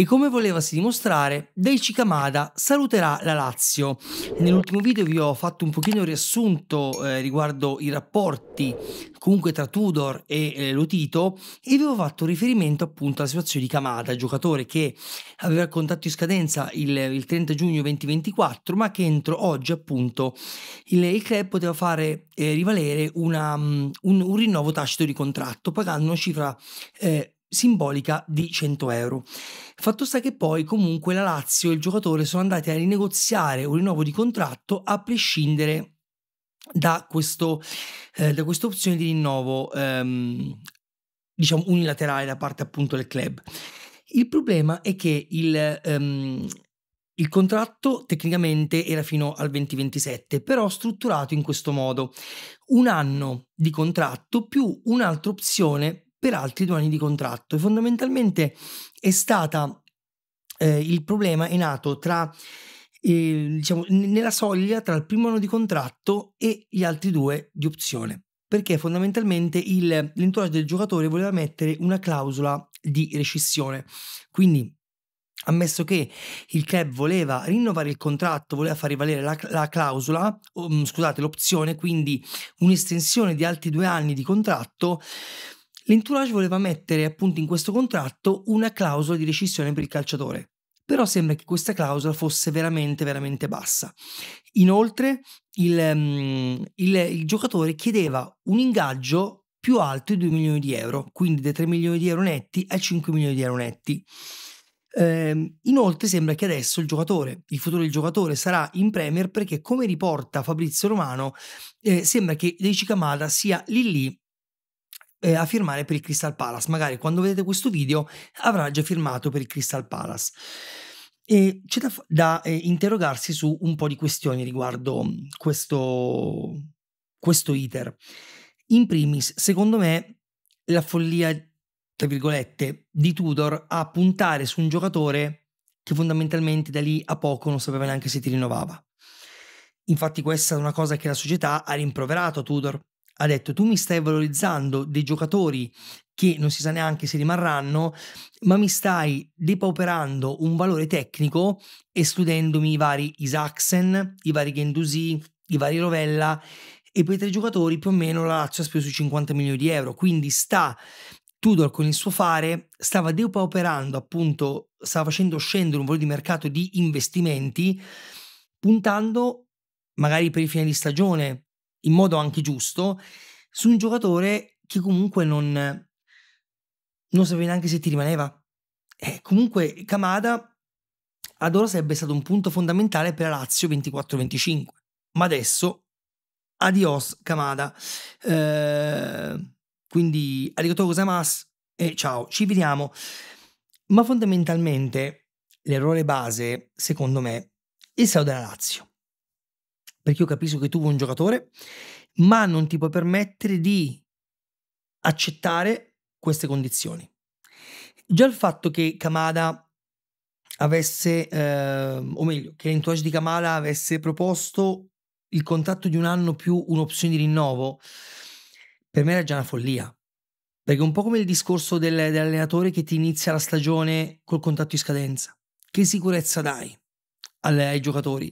e come volevasi dimostrare, Daichi Kamada saluterà la Lazio. Nell'ultimo video vi ho fatto un pochino riassunto eh, riguardo i rapporti comunque tra Tudor e eh, Lotito e vi ho fatto riferimento appunto alla situazione di Kamada, giocatore che aveva il contratto in scadenza il, il, 30 giugno 2024 ma che entro oggi appunto il, il club poteva fare eh, rivalere una, mm, un, un, rinnovo tacito di contratto pagando una cifra eh, simbolica di 100 euro. Fatto sta che poi comunque la Lazio e il giocatore sono andati a rinegoziare un rinnovo di contratto a prescindere da, questo, eh, da questa opzione di rinnovo ehm, diciamo unilaterale da parte appunto del club. Il problema è che il, um, il contratto tecnicamente era fino al 2027, però strutturato in questo modo. Un anno di contratto più un'altra opzione per altri due anni di contratto e fondamentalmente è stata eh, il problema è nato tra eh, diciamo nella soglia tra il primo anno di contratto e gli altri due di opzione perché fondamentalmente il, l'entourage del giocatore voleva mettere una clausola di rescissione quindi Ammesso che il club voleva rinnovare il contratto, voleva far rivalere la, la clausola, um, scusate, l'opzione, quindi un'estensione di altri due anni di contratto, L'entourage voleva mettere appunto in questo contratto una clausola di rescissione per il calciatore, però sembra che questa clausola fosse veramente, veramente bassa. Inoltre il, mm, il, il giocatore chiedeva un ingaggio più alto di 2 milioni di euro, quindi da 3 milioni di euro netti a 5 milioni di euro netti. Eh, inoltre sembra che adesso il giocatore, il futuro del giocatore sarà in Premier perché come riporta Fabrizio Romano, eh, sembra che Deici Camada sia lì lì eh, a firmare per il Crystal Palace. Magari quando vedete questo video avrà già firmato per il Crystal Palace. E c'è da, da eh, interrogarsi su un po' di questioni riguardo mm, questo, questo iter. In primis, secondo me, la follia, tra virgolette, di Tudor a puntare su un giocatore che fondamentalmente da lì a poco non sapeva neanche se ti rinnovava. Infatti questa è una cosa che la società ha rimproverato a Tudor, ha detto tu mi stai valorizzando dei giocatori che non si sa neanche se rimarranno, ma mi stai depauperando un valore tecnico escludendomi i vari Isaacsen, i vari Gendusi, i vari Rovella e quei tre giocatori più o meno la Lazio ha speso 50 milioni di euro, quindi sta Tudor con il suo fare stava depauperando appunto, stava facendo scendere un valore di mercato di investimenti puntando magari per i fine di stagione in modo anche giusto su un giocatore che comunque non, non sapeva neanche se ti rimaneva. Eh, comunque Kamada ad ora sarebbe stato un punto fondamentale per la Lazio 24-25, ma adesso adios Kamada. Eh, quindi arigato gozaimasu e ciao, ci vediamo. Ma fondamentalmente l'errore base, secondo me, è stato della Lazio perché io capisco che tu vuoi un giocatore, ma non ti puoi permettere di accettare queste condizioni. Già il fatto che Kamada avesse, eh, o meglio, che l'entourage di Kamada avesse proposto il contratto di un anno più un'opzione di rinnovo, per me era già una follia. Perché è un po' come il discorso del, dell'allenatore che ti inizia la stagione col contratto in scadenza. Che sicurezza dai alle, ai giocatori?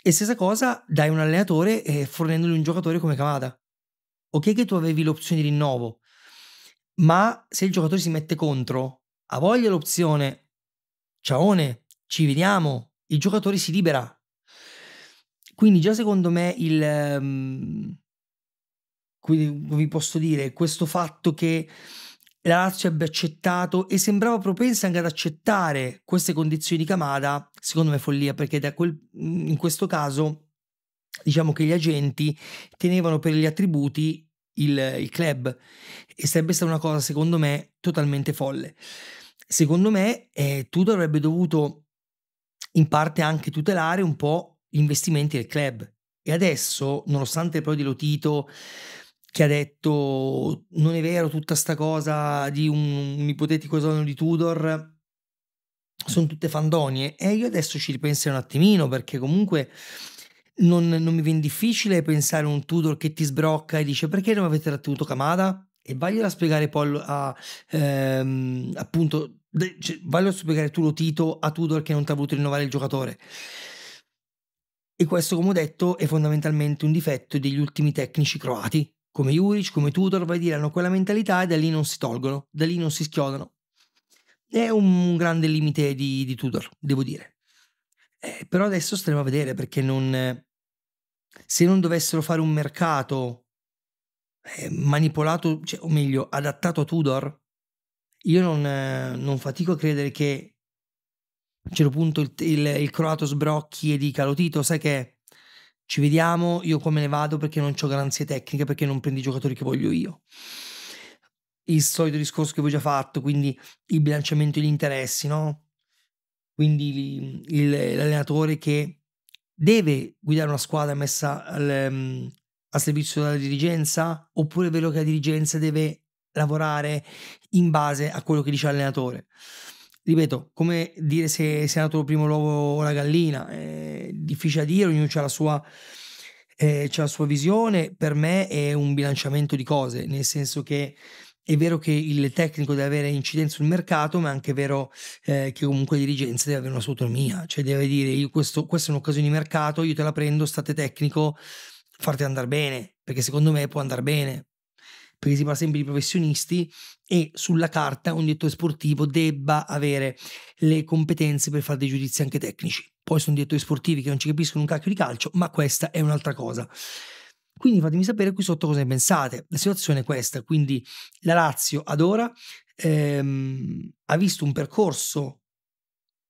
E stessa cosa dai un allenatore eh, fornendogli un giocatore come Cavada. Ok che tu avevi l'opzione di rinnovo, ma se il giocatore si mette contro, ha voglia l'opzione, ciaone, ci vediamo, il giocatore si libera. Quindi già secondo me il... Um, come vi posso dire, questo fatto che la Lazio abbia accettato e sembrava propensa anche ad accettare queste condizioni di Camada, secondo me follia, perché quel, in questo caso diciamo che gli agenti tenevano per gli attributi il, il, club e sarebbe stata una cosa secondo me totalmente folle. Secondo me eh, Tudor avrebbe dovuto in parte anche tutelare un po' gli investimenti del club e adesso, nonostante poi di Lotito che ha detto non è vero tutta sta cosa di un, un ipotetico sogno di Tudor sono tutte fandonie e io adesso ci ripenserò un attimino perché comunque non, non mi viene difficile pensare a un Tudor che ti sbrocca e dice perché non avete trattenuto Kamada e vagliela a spiegare poi a ehm, appunto cioè, vaglielo a spiegare tu lo Tito a Tudor che non ti ha voluto rinnovare il giocatore e questo come ho detto è fondamentalmente un difetto degli ultimi tecnici croati come Juric, come Tudor, vai a dire, hanno quella mentalità e da lì non si tolgono, da lì non si schiodano. È un grande limite di, di Tudor, devo dire. Eh, però adesso staremo a vedere perché non, se non dovessero fare un mercato eh, manipolato, cioè, o meglio, adattato a Tudor, io non, eh, non fatico a credere che a un certo punto il, il, il croato sbrocchi e dica lo Tito, sai che ci vediamo, io come ne vado perché non ho garanzie tecniche, perché non prendo i giocatori che voglio io. Il solito discorso che avevo già fatto, quindi il bilanciamento degli interessi, no? Quindi il, l'allenatore che deve guidare una squadra messa al, um, a servizio della dirigenza, oppure è vero che la dirigenza deve lavorare in base a quello che dice l'allenatore ripeto, come dire se, se è nato il primo l'uovo o la gallina, è difficile a dire, ognuno ha la sua... Eh, c'è la sua visione, per me è un bilanciamento di cose, nel senso che è vero che il tecnico deve avere incidenza sul mercato, ma è anche vero eh, che comunque la dirigenza deve avere una sua autonomia, cioè deve dire io questo, questa è un'occasione di mercato, io te la prendo, state tecnico, farti andare bene, perché secondo me può andare bene, perché si parla sempre di professionisti e sulla carta un direttore sportivo debba avere le competenze per fare dei giudizi anche tecnici. Poi sono direttori sportivi che non ci capiscono un cacchio di calcio, ma questa è un'altra cosa. Quindi fatemi sapere qui sotto cosa ne pensate. La situazione è questa, quindi la Lazio ad ora ehm, ha visto un percorso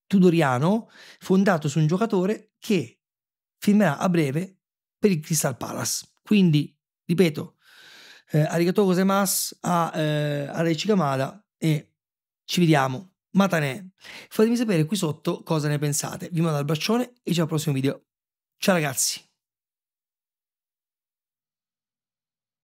tudoriano fondato su un giocatore che firmerà a breve per il Crystal Palace. Quindi, ripeto, eh, arigato gozaimasu a eh, Arechikamada e ci vediamo. Matane. Fatemi sapere qui sotto cosa ne pensate. Vi mando il bacione e ci vediamo al prossimo video. Ciao ragazzi.